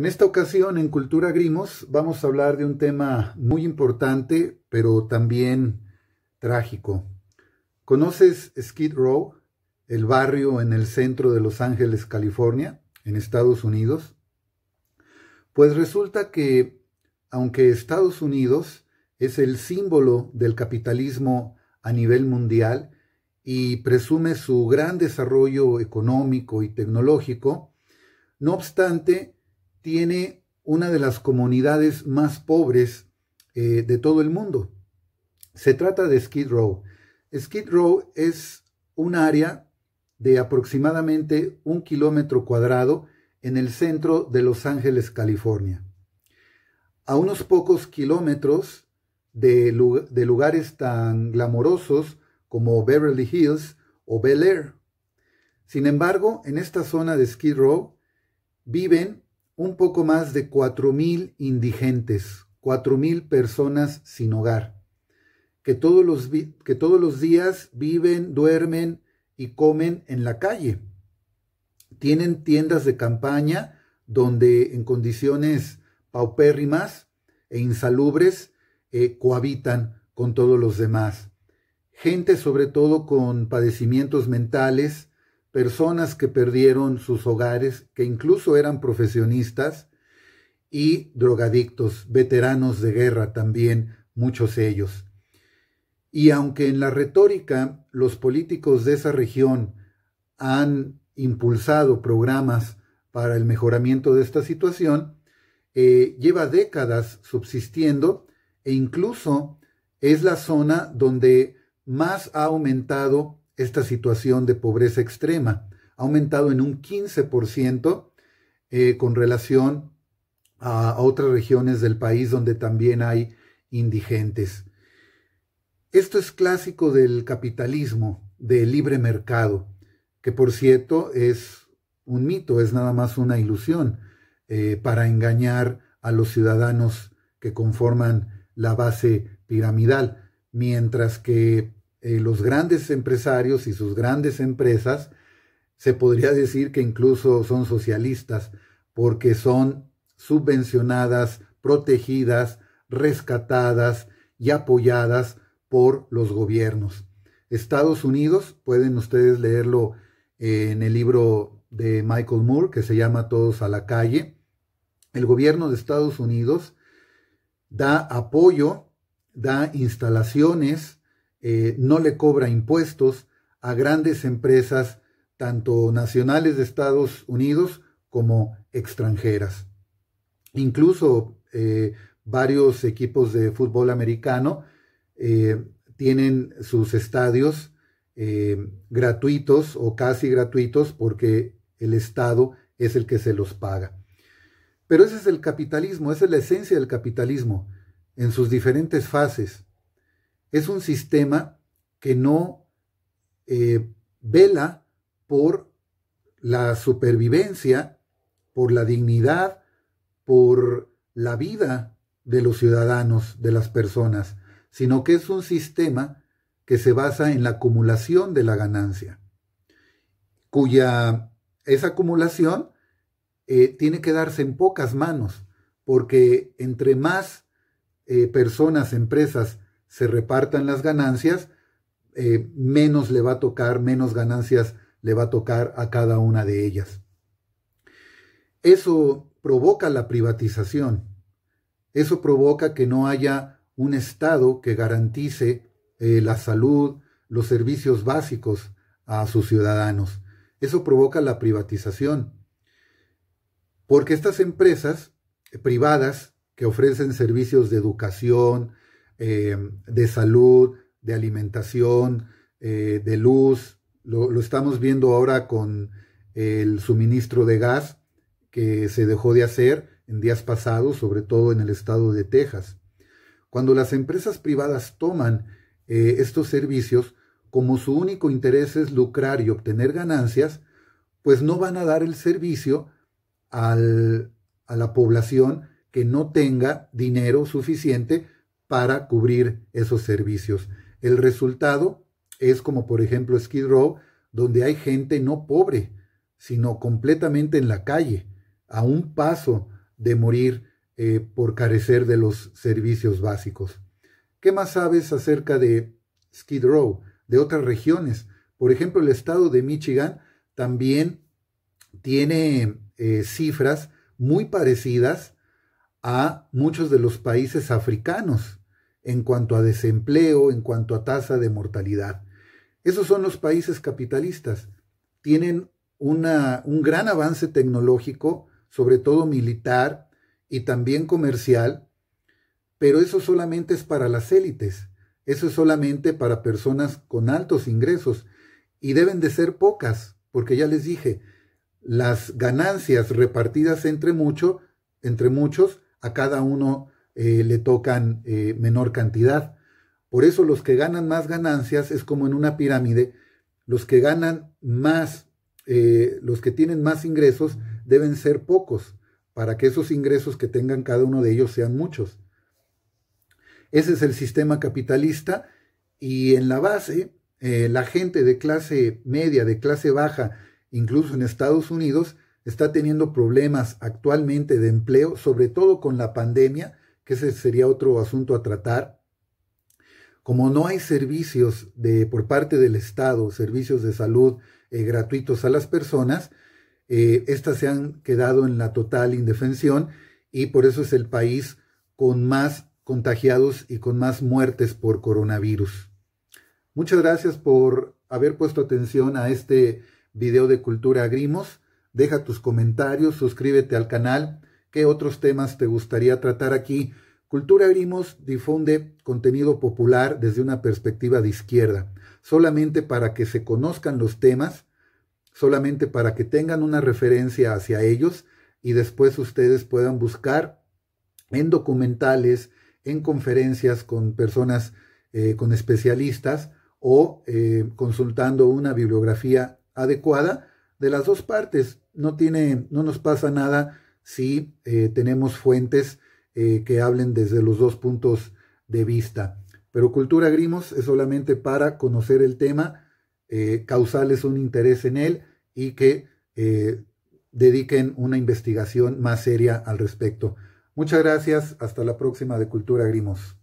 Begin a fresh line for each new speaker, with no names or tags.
En esta ocasión, en Cultura Grimos, vamos a hablar de un tema muy importante, pero también trágico. ¿Conoces Skid Row, el barrio en el centro de Los Ángeles, California, en Estados Unidos? Pues resulta que, aunque Estados Unidos es el símbolo del capitalismo a nivel mundial y presume su gran desarrollo económico y tecnológico, no obstante, tiene una de las comunidades más pobres eh, de todo el mundo. Se trata de Skid Row. Skid Row es un área de aproximadamente un kilómetro cuadrado en el centro de Los Ángeles, California. A unos pocos kilómetros de lugares tan glamorosos como Beverly Hills o Bel Air. Sin embargo, en esta zona de Skid Row viven un poco más de 4.000 indigentes, 4.000 personas sin hogar, que todos, los que todos los días viven, duermen y comen en la calle. Tienen tiendas de campaña donde en condiciones paupérrimas e insalubres eh, cohabitan con todos los demás. Gente sobre todo con padecimientos mentales, personas que perdieron sus hogares, que incluso eran profesionistas, y drogadictos, veteranos de guerra también, muchos ellos. Y aunque en la retórica los políticos de esa región han impulsado programas para el mejoramiento de esta situación, eh, lleva décadas subsistiendo e incluso es la zona donde más ha aumentado esta situación de pobreza extrema. Ha aumentado en un 15% eh, con relación a, otras regiones del país donde también hay indigentes. Esto es clásico del capitalismo, del libre mercado, que por cierto es un mito, es nada más una ilusión eh, para engañar a los ciudadanos que conforman la base piramidal, mientras que eh, los grandes empresarios y sus grandes empresas, se podría decir que incluso son socialistas, porque son subvencionadas, protegidas, rescatadas y apoyadas por los gobiernos. Estados Unidos, pueden ustedes leerlo eh, en el libro de Michael Moore que se llama Todos a la calle. El gobierno de Estados Unidos da apoyo, da instalaciones, eh, no le cobra impuestos a grandes empresas, tanto nacionales de Estados Unidos como extranjeras. Incluso eh, varios equipos de fútbol americano eh, tienen sus estadios gratuitos o casi gratuitos porque el Estado es el que se los paga. Pero ese es el capitalismo, esa es la esencia del capitalismo en sus diferentes fases es un sistema que no eh, vela por la supervivencia, por la dignidad, por la vida de los ciudadanos, de las personas, sino que es un sistema que se basa en la acumulación de la ganancia, cuya esa acumulación eh, tiene que darse en pocas manos, porque entre más eh, personas, empresas se repartan las ganancias, eh, menos le va a tocar, menos ganancias le va a tocar a cada una de ellas. Eso provoca la privatización. Eso provoca que no haya un Estado que garantice eh, la salud, los servicios básicos a sus ciudadanos. Eso provoca la privatización. Porque estas empresas eh, privadas que ofrecen servicios de educación, eh, de salud, de alimentación, eh, de luz. Lo, estamos viendo ahora con el suministro de gas que se dejó de hacer en días pasados, sobre todo en el estado de Texas. Cuando las empresas privadas toman eh, estos servicios, como su único interés es lucrar y obtener ganancias, pues no van a dar el servicio a la población que no tenga dinero suficiente para cubrir esos servicios. El resultado es como por ejemplo Skid Row, donde hay gente no pobre, sino completamente en la calle, a un paso de morir eh, por carecer de los servicios básicos. ¿Qué más sabes acerca de Skid Row, de otras regiones? Por ejemplo, el estado de Michigan también tiene eh, cifras muy parecidas a muchos de los países africanos en cuanto a desempleo, en cuanto a tasa de mortalidad. Esos son los países capitalistas. Tienen un gran avance tecnológico, sobre todo militar y también comercial, pero eso solamente es para las élites, eso es solamente para personas con altos ingresos y deben de ser pocas, porque ya les dije, las ganancias repartidas entre, mucho, entre muchos, a cada uno eh, le tocan eh, menor cantidad. Por eso los que ganan más ganancias es como en una pirámide, los que ganan más, eh, los que tienen más ingresos deben ser pocos para que esos ingresos que tengan cada uno de ellos sean muchos. Ese es el sistema capitalista y en la base la gente de clase media, de clase baja, incluso en Estados Unidos, está teniendo problemas actualmente de empleo, sobre todo con la pandemia, que ese sería otro asunto a tratar. Como no hay servicios de, por parte del Estado, servicios de salud eh, gratuitos a las personas, eh, estas se han quedado en la total indefensión y por eso es el país con más contagiados y con más muertes por coronavirus. Muchas gracias por haber puesto atención a este video de Cultura Grimos. Deja tus comentarios, suscríbete al canal ¿Qué otros temas te gustaría tratar aquí? Cultura Grimos difunde contenido popular desde una perspectiva de izquierda, solamente para que se conozcan los temas, solamente para que tengan una referencia hacia ellos y después ustedes puedan buscar en documentales, en conferencias con personas, eh, con especialistas o eh, consultando una bibliografía adecuada de las dos partes. No tiene, no nos pasa nada Sí, eh, tenemos fuentes eh, que hablen desde los dos puntos de vista. Pero cultura grimos es solamente para conocer el tema, eh, causarles un interés en él y que dediquen una investigación más seria al respecto. Muchas gracias, hasta la próxima de Cultura Grimos.